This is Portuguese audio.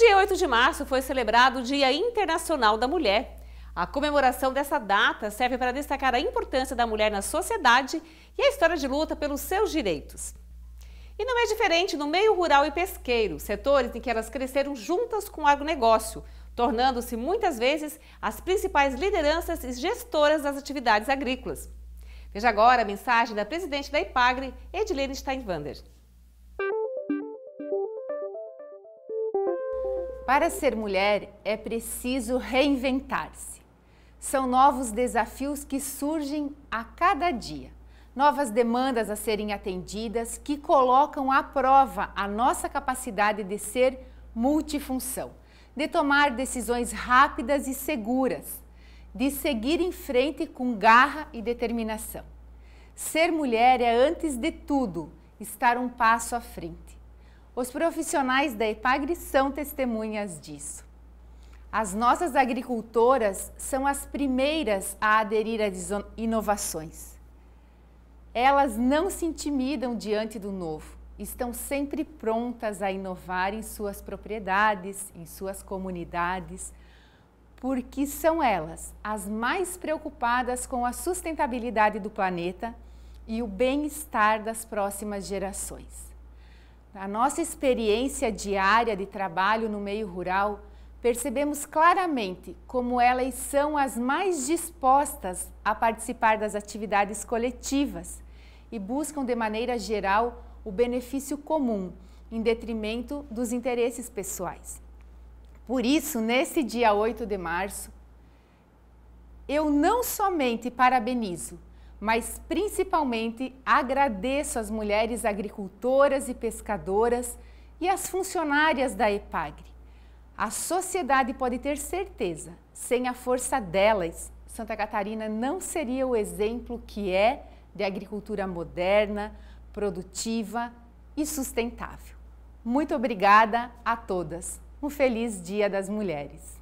dia 8 de março foi celebrado o Dia Internacional da Mulher. A comemoração dessa data serve para destacar a importância da mulher na sociedade e a história de luta pelos seus direitos. E não é diferente no meio rural e pesqueiro, setores em que elas cresceram juntas com o agronegócio, tornando-se muitas vezes as principais lideranças e gestoras das atividades agrícolas. Veja agora a mensagem da presidente da IPAGRE, Edilene Steinwander. Para ser mulher é preciso reinventar-se. São novos desafios que surgem a cada dia, novas demandas a serem atendidas que colocam à prova a nossa capacidade de ser multifunção, de tomar decisões rápidas e seguras, de seguir em frente com garra e determinação. Ser mulher é, antes de tudo, estar um passo à frente os profissionais da EPAGRE são testemunhas disso. As nossas agricultoras são as primeiras a aderir às inovações. Elas não se intimidam diante do novo, estão sempre prontas a inovar em suas propriedades, em suas comunidades, porque são elas as mais preocupadas com a sustentabilidade do planeta e o bem-estar das próximas gerações. Na nossa experiência diária de trabalho no meio rural, percebemos claramente como elas são as mais dispostas a participar das atividades coletivas e buscam de maneira geral o benefício comum, em detrimento dos interesses pessoais. Por isso, nesse dia 8 de março, eu não somente parabenizo, mas principalmente agradeço às mulheres agricultoras e pescadoras e às funcionárias da EPAGRE. A sociedade pode ter certeza, sem a força delas, Santa Catarina não seria o exemplo que é de agricultura moderna, produtiva e sustentável. Muito obrigada a todas. Um feliz Dia das Mulheres.